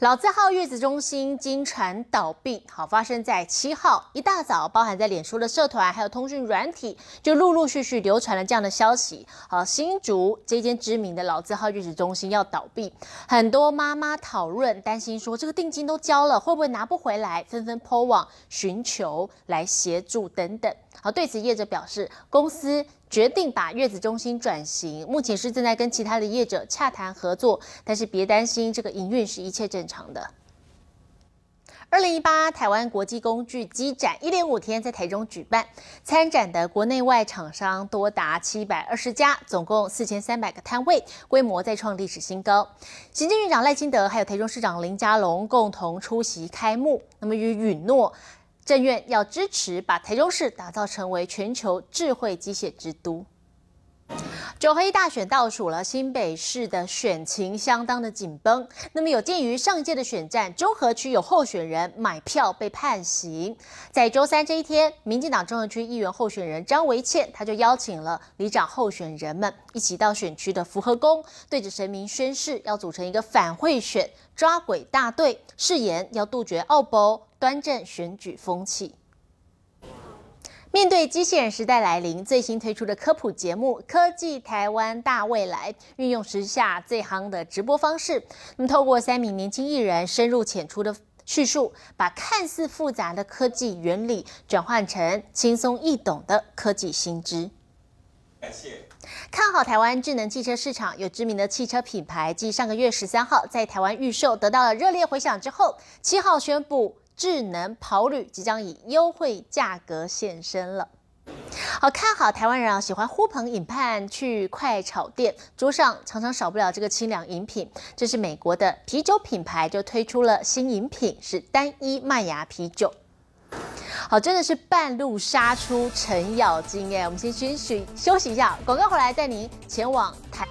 老字号月子中心经常倒闭，好发生在七号一大早，包含在脸书的社团，还有通讯软体，就陆陆续续流传了这样的消息。好，新竹这间知名的老字号月子中心要倒闭，很多妈妈讨论担心说，这个定金都交了，会不会拿不回来？纷纷抛网寻求来协助等等。好，对此业者表示，公司决定把月子中心转型，目前是正在跟其他的业者洽谈合作，但是别担心，这个营运是一切正常的。二零一八台湾国际工具机展一连五天在台中举办，参展的国内外厂商多达七百二十家，总共四千三百个摊位，规模再创历史新高。行政院长赖清德还有台中市长林佳龙共同出席开幕。那么与允诺。政院要支持把台中市打造成为全球智慧机械之都。九合一大选倒数了，新北市的选情相当的紧绷。那么有鉴于上届的选战，中和区有候选人买票被判刑。在周三这一天，民进党中和区议员候选人张维倩，他就邀请了里长候选人们一起到选区的福和宫，对着神明宣誓，要组成一个反贿选抓鬼大队，誓言要杜绝澳博。端正选举风气。面对机器人时代来临，最新推出的科普节目《科技台湾大未来》运用时下最夯的直播方式，那么透过三名年轻艺人深入浅出的叙述，把看似复杂的科技原理转换成轻松易懂的科技新知。感谢。看好台湾智能汽车市场，有知名的汽车品牌继上个月十三号在台湾预售得到了热烈回响之后，七号宣布。智能跑铝即将以优惠价格现身了。好，看好台湾人啊，喜欢呼朋引伴去快炒店，桌上常常少不了这个清凉饮品。这是美国的啤酒品牌就推出了新饮品，是单一麦芽啤酒。好，真的是半路杀出程咬金哎！我们先先休息一下，广告回来带您前往台。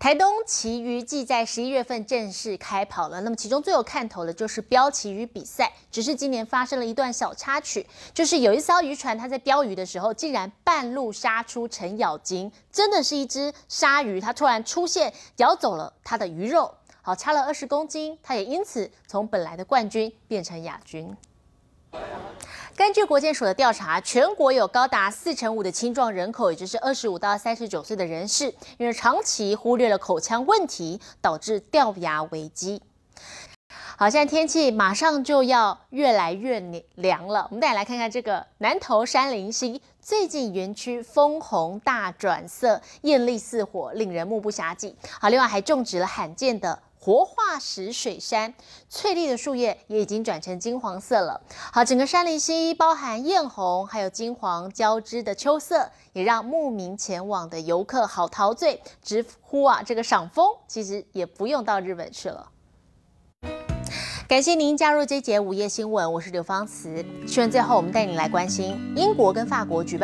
台东旗鱼季在十一月份正式开跑了，那么其中最有看头的就是标旗鱼比赛。只是今年发生了一段小插曲，就是有一艘渔船，它在标鱼的时候，竟然半路杀出程咬金，真的是一只鲨鱼，它突然出现，咬走了它的鱼肉，好差了二十公斤，它也因此从本来的冠军变成亚军。根据国建署的调查，全国有高达四成五的青壮人口，也就是二十五到三十九岁的人士，因为长期忽略了口腔问题，导致掉牙危机。好，现在天气马上就要越来越凉了，我们再来看看这个南投山林溪，最近园区枫红大转色，艳丽似火，令人目不暇接。好，另外还种植了罕见的。活化石水杉，翠绿的树叶也已经转成金黄色了。好，整个山林溪包含艳红，还有金黄交织的秋色，也让慕名前往的游客好陶醉，直呼啊，这个赏枫其实也不用到日本去了。感谢您加入这节午夜新闻，我是刘芳慈。新闻最后，我们带你来关心英国跟法国举办。